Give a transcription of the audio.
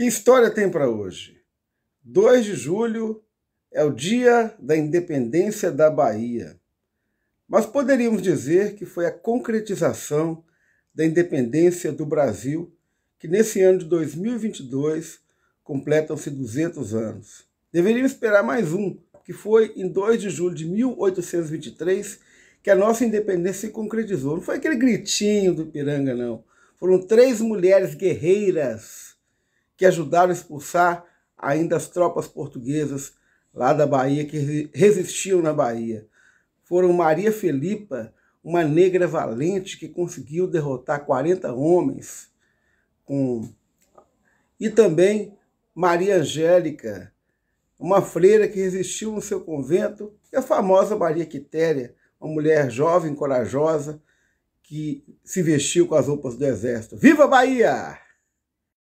Que história tem para hoje? 2 de julho é o dia da independência da Bahia. Mas poderíamos dizer que foi a concretização da independência do Brasil que nesse ano de 2022 completam-se 200 anos. Deveríamos esperar mais um, que foi em 2 de julho de 1823 que a nossa independência se concretizou. Não foi aquele gritinho do Piranga, não. Foram três mulheres guerreiras que ajudaram a expulsar ainda as tropas portuguesas lá da Bahia, que resistiam na Bahia. Foram Maria Felipa, uma negra valente que conseguiu derrotar 40 homens, com... e também Maria Angélica, uma freira que resistiu no seu convento, e a famosa Maria Quitéria, uma mulher jovem, corajosa, que se vestiu com as roupas do exército. Viva Bahia!